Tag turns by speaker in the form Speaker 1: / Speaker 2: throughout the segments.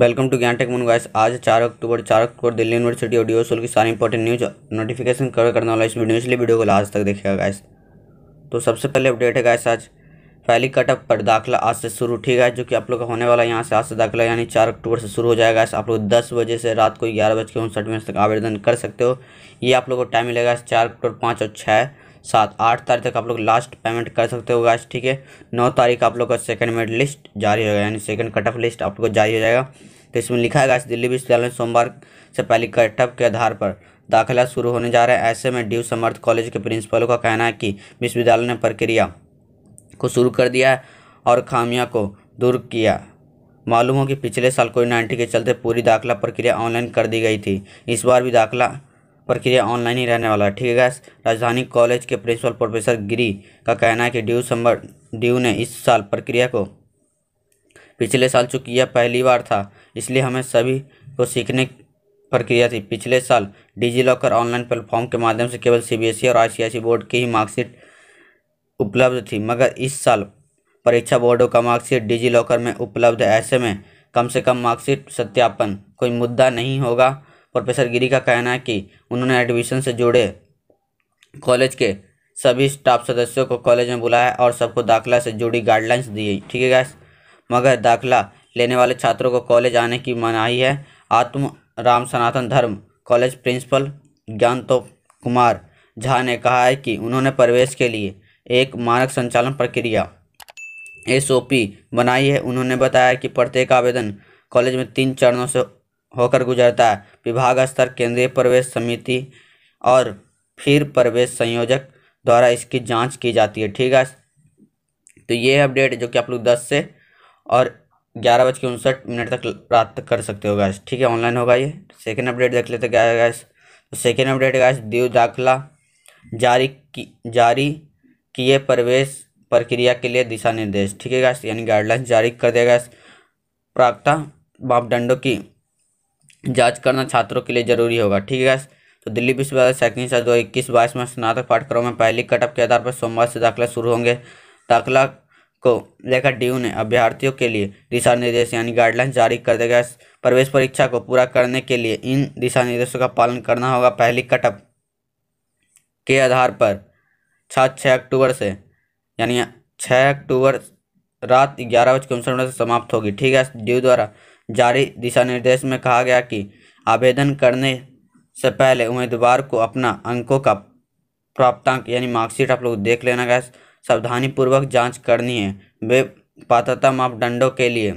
Speaker 1: welcome to Gyan tech moon guys आज चार अक्टूबर चार अक्टूबर दिल्ली यूनिवर्सिटी और सोल की सारी इंपॉर्टेंट न्यूज नोटिफिकेशन कवर करने वाला इस वीडियो इसलिए वीडियो को लास्ट तक देखेगा गाइस तो सबसे पहले अपडेट है गाइस आज पहली कटअप पर दाखिला आज से शुरू ठीक है जो कि आप लोग का होने वाला यहाँ से आज से दाखिला यानी चार अक्टूबर से शुरू हो जाएगा आप लोग दस बजे से रात को ग्यारह बज के उनसठ मिनट तक आवेदन कर सकते हो ये आप लोग को टाइम मिलेगा चार अक्टूबर पाँच और छः सात आठ तारीख तक आप लोग लास्ट पेमेंट कर सकते हो गाइस ठीक है नौ तारीख आप लोग का सेकंड मेड लिस्ट जारी होगा यानी सेकंड कट ऑफ लिस्ट आप लोग को जारी हो जाएगा तो इसमें लिखा है गाइस दिल्ली विश्वविद्यालय सोमवार से पहले कट ऑफ के आधार पर दाखिला शुरू होने जा रहा है ऐसे में ड्यू समर्थ कॉलेज के प्रिंसिपलों का कहना है कि विश्वविद्यालय ने प्रक्रिया को शुरू कर दिया है और खामियां को दूर किया मालूम हो कि पिछले साल कोविड नाइन्टीन के चलते पूरी दाखिला प्रक्रिया ऑनलाइन कर दी गई थी इस बार भी दाखिला प्रक्रिया ऑनलाइन ही रहने वाला है ठीक है गैस राजधानी कॉलेज के प्रिंसिपल प्रोफेसर गिरी का कहना है कि ड्यू संबर ड्यू ने इस साल प्रक्रिया को पिछले साल चूँकि यह पहली बार था इसलिए हमें सभी को सीखने प्रक्रिया थी पिछले साल डिजी लॉकर ऑनलाइन प्लेटफॉर्म के माध्यम से केवल सीबीएसई और आईसीआईसी बोर्ड की ही मार्कशीट उपलब्ध थी मगर इस साल परीक्षा बोर्डों का मार्कशीट डिजी लॉकर में उपलब्ध है ऐसे में कम से कम मार्कशीट सत्यापन कोई मुद्दा नहीं होगा प्रोफेसर गिरी का कहना है कि उन्होंने एडमिशन से जुड़े कॉलेज के सभी स्टाफ सदस्यों को कॉलेज में बुलाया और सबको दाखिला से जुड़ी गाइडलाइंस दी ठीक है गैस मगर दाखिला लेने वाले छात्रों को कॉलेज आने की मनाही है आत्म राम सनातन धर्म कॉलेज प्रिंसिपल ज्ञान तो कुमार झा ने कहा है कि उन्होंने प्रवेश के लिए एक मानक संचालन प्रक्रिया एस बनाई है उन्होंने बताया कि प्रत्येक आवेदन कॉलेज में तीन चरणों से होकर गुजरता है विभाग स्तर केंद्रीय प्रवेश समिति और फिर प्रवेश संयोजक द्वारा इसकी जांच की जाती है ठीक है तो ये अपडेट जो कि आप लोग दस से और ग्यारह बज के उनसठ मिनट तक प्राप्त कर सकते हो गैस ठीक है ऑनलाइन होगा ये सेकेंड अपडेट देख लेते क्या है गैस तो सेकेंड अपडेट गैस दीव दाखिला जारी की जारी किए प्रवेश प्रक्रिया के लिए दिशा निर्देश ठीक है गैस यानी गाइडलाइंस जारी कर दिया गैस प्राप्त मापदंडों की जांच करना छात्रों के लिए जरूरी होगा ठीक है तो दिल्ली विश्वविद्यालय शैक्षणिक साल दो इक्कीस बाईस में स्नातक पाठ्यक्रम में पहली कटअप के आधार पर सोमवार से दाखिला शुरू होंगे दाखिला को लेकर यू ने अभ्यर्थियों के लिए दिशा निर्देश यानी गाइडलाइन जारी कर देगा प्रवेश परीक्षा को पूरा करने के लिए इन दिशा निर्देशों का पालन करना होगा पहली कटअप के आधार पर छात्र छः अक्टूबर से यानी छः अक्टूबर रात ग्यारह बजकर उनसठ मिनट से समाप्त होगी ठीक है यू द्वारा जारी दिशा निर्देश में कहा गया कि आवेदन करने से पहले उम्मीदवार को अपना अंकों का प्राप्तांक यानी मार्कशीट आप लोग देख लेना गैस सावधानीपूर्वक जांच करनी है वे पात्रता मापदंडों के लिए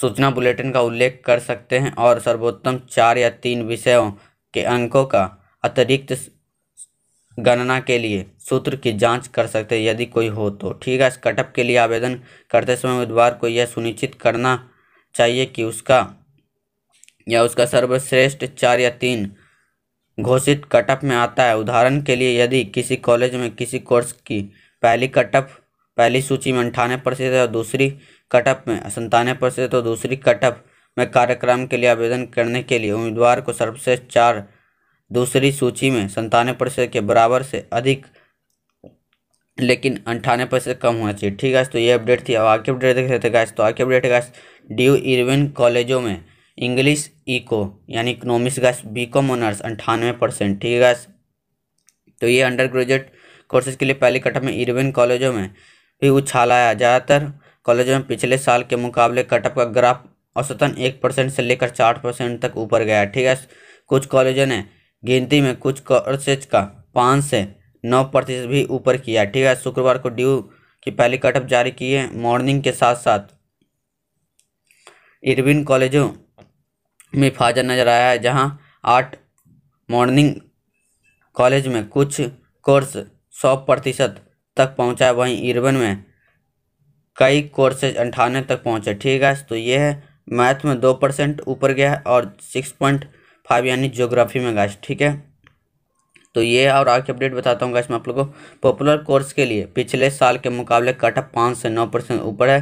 Speaker 1: सूचना बुलेटिन का उल्लेख कर सकते हैं और सर्वोत्तम चार या तीन विषयों के अंकों का अतिरिक्त गणना के लिए सूत्र की जांच कर सकते हैं यदि कोई हो तो ठीक है कटअप के लिए आवेदन करते समय उम्मीदवार को यह सुनिश्चित करना चाहिए कि उसका या उसका सर्वश्रेष्ठ चार या तीन घोषित कटअप में आता है उदाहरण के लिए यदि किसी कॉलेज में किसी कोर्स की पहली कटअप पहली सूची में अंठानवे प्रतिशत और दूसरी कटअप में संतानवे प्रतिशत और तो दूसरी कटअप में कार्यक्रम के लिए आवेदन करने के लिए उम्मीदवार को सर्वश्रेष्ठ चार दूसरी सूची में संतानवे प्रतिशत के बराबर से अधिक लेकिन अंठानवे प्रतिशत कम होना चाहिए ठीक है तो ये अपडेट थी अब आगे अपडेट देख सकते गैस तो आगे अपडेट है डी यू इलेवन कॉलेजों में इंग्लिश इको यानी economics guys B com honours अंठानवे परसेंट ठीक है गैस तो ये अंडर ग्रेजुएट कोर्सेज के लिए पहली कटअप में इलेवन कॉलेजों में भी उछाल आया ज़्यादातर कॉलेजों में पिछले साल के मुकाबले कटअप का ग्राफ औसतन एक परसेंट से लेकर चार परसेंट तक ऊपर गया ठीक है कुछ कॉलेजों ने गिनती में कुछ कर्सेज का पाँच से नौ प्रतिशत भी ऊपर किया ठीक है शुक्रवार को ड्यू की पहली कटअप जारी की है मॉर्निंग के साथ साथ इरविन कॉलेजों में फाजा नजर आया है जहां आठ मॉर्निंग कॉलेज में कुछ कोर्स सौ प्रतिशत तक पहुंचा है वहीं इरवन में कई कोर्सेज अंठानवे तक पहुंचे ठीक है तो ये है मैथ में दो परसेंट ऊपर गया और सिक्स पॉइंट फाइव यानी ज्योग्राफी में गाइस ठीक है तो ये और आगे अपडेट बताता हूँ गाइस मैं आप लोगों को पॉपुलर कोर्स के लिए पिछले साल के मुकाबले कटअप पाँच से नौ परसेंट ऊपर है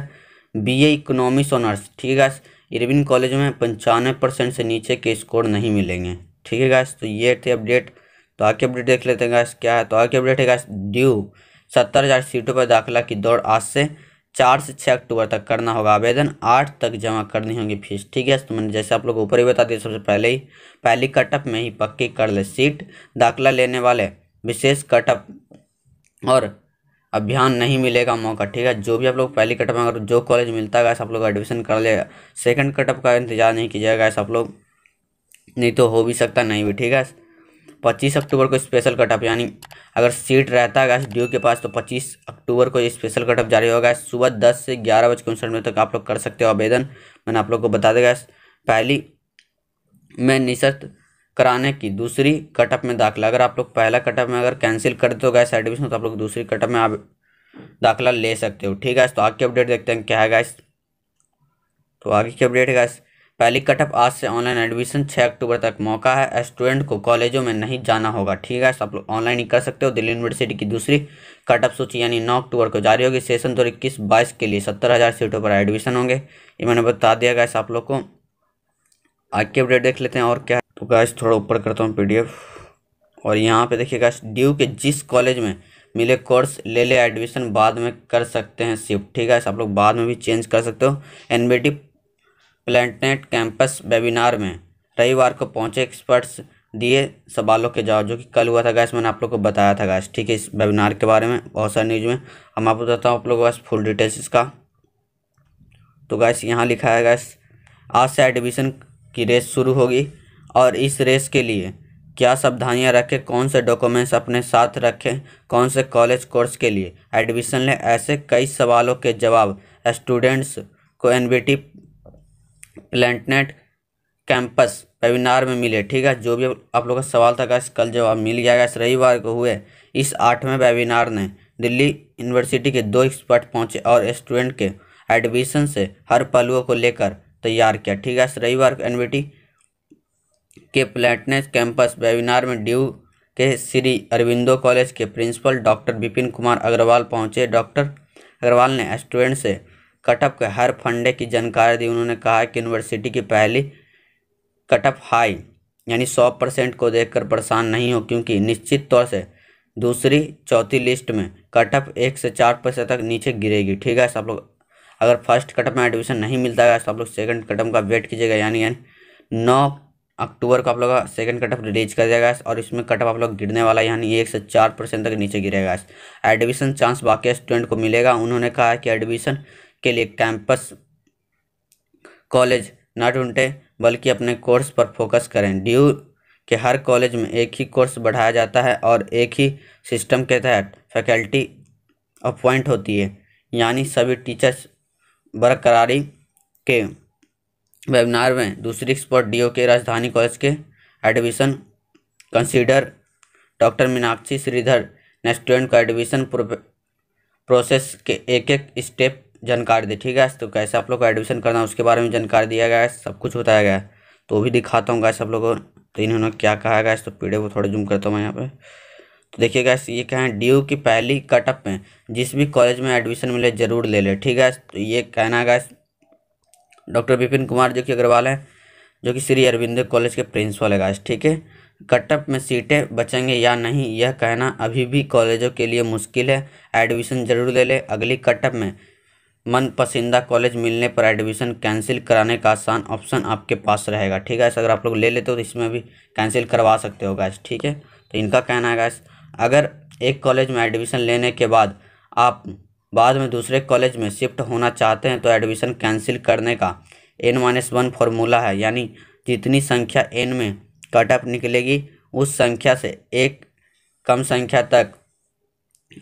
Speaker 1: बी ए इकोनॉमिक्स ऑनर्स ठीक है गाइस इरविन कॉलेज में पंचानवे परसेंट से नीचे के स्कोर नहीं मिलेंगे ठीक है गाइस तो ये थे अपडेट तो आगे अपडेट देख लेते हैं गाइस क्या है तो आगे अपडेट है गाइस ड्यू सत्तर हज़ार सीटों पर दाखिला की दौड़ आज से चार से छः अक्टूबर तक करना होगा आवेदन आठ तक जमा करनी होगी फीस ठीक है तो मैंने जैसे आप लोग ऊपर ही बता दिया सबसे पहले ही पहली कटअप में ही पक्की कर ले सीट दाखिला लेने वाले विशेष कटअप और अभियान नहीं मिलेगा मौका ठीक है जो भी आप लोग पहली कटअप में अगर जो कॉलेज मिलता है ऐसा आप लोग एडमिशन कर लेगा सेकेंड कटअप का इंतजार नहीं कीजिएगा ऐसा आप लोग नहीं तो हो भी सकता नहीं भी ठीक है 25 अक्टूबर को स्पेशल कटअप यानी अगर सीट रहता है गैस ड्यू के पास तो 25 अक्टूबर को स्पेशल कटअप जारी होगा सुबह 10 से ग्यारह बज उनसठ मिनट तक आप लोग कर सकते हो आवेदन मैंने आप लोग को बता देगा पहली में निशस्त कराने की दूसरी कटअप में दाखिला अगर आप लोग पहला कटअप में अगर कैंसिल कर दो गैस एडमिशन तो आप लोग दूसरी कटअप में आप दाखिला ले सकते हो ठीक है तो आगे की अपडेट देखते हैं क्या है गैस तो आगे की अपडेट है गैस पहली कटअप आज से ऑनलाइन एडमिशन 6 अक्टूबर तक मौका है स्टूडेंट को कॉलेजों में नहीं जाना होगा ठीक है सब लोग ऑनलाइन ही कर सकते हो दिल्ली यूनिवर्सिटी की दूसरी कटअप सूची यानी नौ अक्टूबर को जारी होगी सेशन दो तो इक्कीस बाईस के लिए सत्तर हज़ार सीटों पर एडमिशन होंगे ये मैंने बता दिया गया आप लोग को आज की अपडेट देख लेते हैं और क्या तो गैस थोड़ा ऊपर करता हूँ पी और यहाँ पर देखिए गैस ड्यू के जिस कॉलेज में मिले कोर्स ले ले एडमिशन बाद में कर सकते हैं शिफ्ट ठीक है आप लोग बाद में भी चेंज कर सकते हो एन प्लेटनेट कैंपस वेबिनार में रविवार को पहुंचे एक्सपर्ट्स दिए सवालों के जवाब जो कि कल हुआ था गैस मैंने आप लोग को बताया था गैस ठीक है इस वेबिनार के बारे में बहुत सारे न्यूज़ में हम आपको बताता हूँ आप लोगों के पास फुल डिटेल्स इसका तो गैस यहाँ लिखा है गैस आज से एडमिशन की रेस शुरू होगी और इस रेस के लिए क्या सावधानियाँ रखें कौन से डॉक्यूमेंट्स अपने साथ रखें कौन से कॉलेज कोर्स के लिए एडमिशन लें ऐसे कई सवालों के जवाब स्टूडेंट्स को एन प्लैंटनेट कैंपस वेबिनार में मिले ठीक है जो भी आप लोगों का सवाल था गैस कल जवाब मिल गया गैस रविवार को हुए इस आठवें वेबिनार ने दिल्ली यूनिवर्सिटी के दो एक्सपर्ट पहुंचे और स्टूडेंट के एडमिशन से हर पहलुओं को लेकर तैयार किया ठीक है रविवार को एन के प्लेटनेस कैंपस वेबिनार में ड्यू के श्री अरविंदो कॉलेज के प्रिंसिपल डॉक्टर विपिन कुमार अग्रवाल पहुंचे डॉक्टर अग्रवाल ने स्टूडेंट से कटअप के हर फंडे की जानकारी दी उन्होंने कहा कि यूनिवर्सिटी की पहली कटअप हाई यानी सौ परसेंट को देखकर परेशान नहीं हो क्योंकि निश्चित तौर से दूसरी चौथी लिस्ट में कटअप एक से चार परसेंट तक नीचे गिरेगी ठीक है सब लोग अगर फर्स्ट कटअप में एडमिशन नहीं मिलता है तो आप लोग सेकंड कटअप का वेट कीजिएगा यानी यानी नौ अक्टूबर को आप लोग का सेकंड कटअप रिलीज कर दिया गया और इसमें कटअप आप लोग गिरने वाला है यानी एक से चार परसेंट तक नीचे गिरेगा एडमिशन चांस बाकी स्टूडेंट को मिलेगा उन्होंने कहा कि एडमिशन के लिए कैंपस कॉलेज ना ढूंढें बल्कि अपने कोर्स पर फोकस करें ड्यू के हर कॉलेज में एक ही कोर्स बढ़ाया जाता है और एक ही सिस्टम के तहत फैकल्टी अपॉइंट होती है यानी सभी टीचर्स बरकरारी के वेबिनार में दूसरी स्पॉट डीओ के राजधानी कॉलेज के admission consider doctor Meenakshi Sridhar ने स्टूडेंट का एडमिशन प्रोसेस के एक एक स्टेप जानकारी दी ठीक है तो कैसे आप लोग को एडमिशन करना है उसके बारे में जानकारी दिया गया है सब कुछ बताया गया है तो भी दिखाता हूँ गैस आप लोगों को तो इन्होंने क्या कहा गया तो पीढ़े को थोड़ा जूम करता हूँ मैं यहाँ पे तो देखिए गैस ये कहें डी यू की पहली कटअप में जिस भी कॉलेज में एडमिशन मिले जरूर ले ले ठीक है तो ये कहना है गैस डॉक्टर विपिन कुमार जो कि अग्रवाल हैं जो कि श्री अरविंद कॉलेज के प्रिंसिपल है गैस ठीक है कटअप में सीटें बचेंगे या नहीं यह कहना अभी भी कॉलेजों के लिए मुश्किल है एडमिशन जरूर ले ले अगली कटअप में मन पसंदा कॉलेज मिलने पर एडमिशन कैंसिल कराने का आसान ऑप्शन आपके पास रहेगा ठीक है अगर आप लोग ले लेते हो तो इसमें भी कैंसिल करवा सकते हो गैस ठीक है तो इनका कहना है गैस अगर एक कॉलेज में एडमिशन लेने के बाद आप बाद में दूसरे कॉलेज में शिफ्ट होना चाहते हैं तो एडमिशन कैंसिल करने का एन माइनस वन फॉर्मूला है यानी जितनी संख्या एन में कट अप निकलेगी उस संख्या से एक कम संख्या तक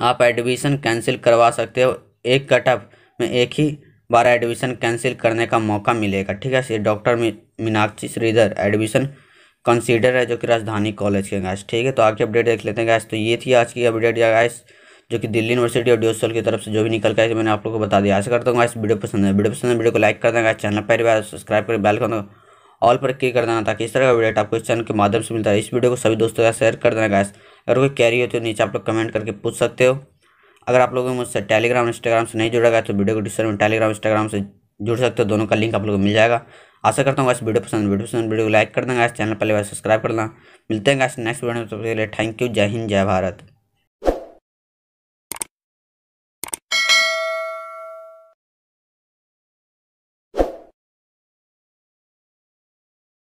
Speaker 1: आप एडमिशन कैंसिल करवा सकते हो एक कट अप में एक ही बार एडमिशन कैंसिल करने का मौका मिलेगा ठीक है doctor Meenakshi Sridhar admission consider है जो कि राजधानी कॉलेज के गैस ठीक है तो आगे अपडेट देख लेते हैं गैस तो ये थी आज की अपडेट या गैस जो कि दिल्ली यूनिवर्सिटी और डी की तरफ से जो भी निकल गया है मैंने आप लोगों को बता दिया आशा करता हूँ गैस वीडियो पसंद है वीडियो पसंद है वीडियो को लाइक कर देना चैनल पर बार सब्सक्राइब कर बैल कर दो ऑल पर क्लिक कर देना ताकि इस तरह का अपडेट आपको इस चैनल के माध्यम से मिलता है इस वीडियो को सभी दोस्तों का शेयर कर देना गैस अगर कोई कैरी हो तो नीचे आप लोग कमेंट करके पूछ सकते हो अगर आप लोगों को मुझसे टेलीग्राम इंस्टाग्राम से नहीं जुड़ेगा तो वीडियो को डिस्क्रिप्शन में टेलीग्राम इंस्टाग्राम से जुड़ सकते हो दोनों का लिंक आप लोग को मिल जाएगा आशा करता हूँ इस वीडियो पसंद वीडियो पसंद वीडियो को लाइक कर देंगे इस चैनल पहले सब्सक्राइब सब्सक्राइब करना मिलते हैं इस नेक्स्ट वीडियो में थैंक यू जय हिंद जय भारत